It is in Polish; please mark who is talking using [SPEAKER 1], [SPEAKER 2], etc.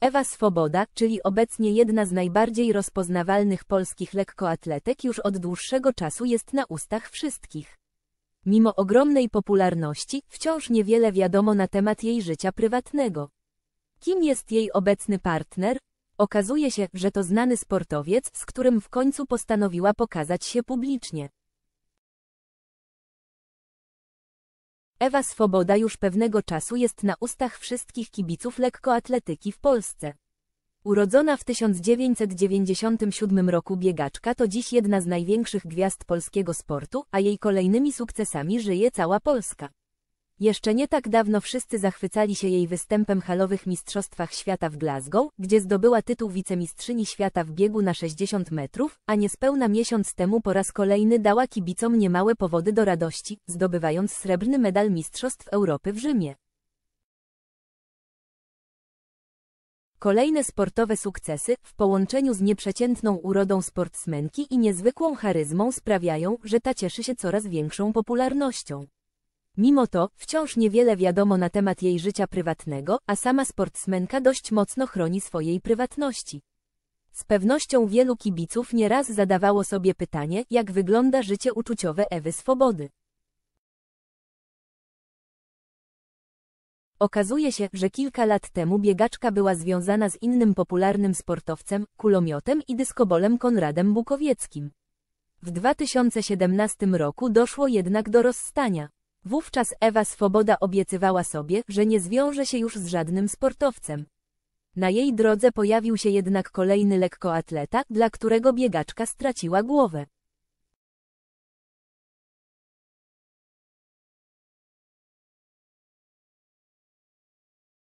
[SPEAKER 1] Ewa Swoboda, czyli
[SPEAKER 2] obecnie jedna z najbardziej rozpoznawalnych polskich lekkoatletek już od dłuższego czasu jest na ustach wszystkich. Mimo ogromnej popularności, wciąż niewiele wiadomo na temat jej życia prywatnego. Kim jest jej obecny partner? Okazuje się, że to znany sportowiec, z którym w końcu postanowiła pokazać się publicznie.
[SPEAKER 1] Ewa Swoboda już
[SPEAKER 2] pewnego czasu jest na ustach wszystkich kibiców lekkoatletyki w Polsce. Urodzona w 1997 roku biegaczka to dziś jedna z największych gwiazd polskiego sportu, a jej kolejnymi sukcesami żyje cała Polska. Jeszcze nie tak dawno wszyscy zachwycali się jej występem halowych mistrzostwach świata w Glasgow, gdzie zdobyła tytuł wicemistrzyni świata w biegu na 60 metrów, a niespełna miesiąc temu po raz kolejny dała kibicom niemałe powody do radości, zdobywając srebrny medal Mistrzostw Europy w
[SPEAKER 1] Rzymie. Kolejne sportowe
[SPEAKER 2] sukcesy, w połączeniu z nieprzeciętną urodą sportsmenki i niezwykłą charyzmą sprawiają, że ta cieszy się coraz większą popularnością. Mimo to, wciąż niewiele wiadomo na temat jej życia prywatnego, a sama sportsmenka dość mocno chroni swojej prywatności. Z pewnością wielu kibiców nieraz zadawało sobie pytanie, jak wygląda
[SPEAKER 1] życie uczuciowe Ewy Swobody.
[SPEAKER 2] Okazuje się, że kilka lat temu biegaczka była związana z innym popularnym sportowcem, kulomiotem i dyskobolem Konradem Bukowieckim. W 2017 roku doszło jednak do rozstania. Wówczas Ewa Swoboda obiecywała sobie, że nie zwiąże się już z żadnym sportowcem. Na jej drodze pojawił się jednak kolejny lekkoatleta, dla którego biegaczka straciła głowę.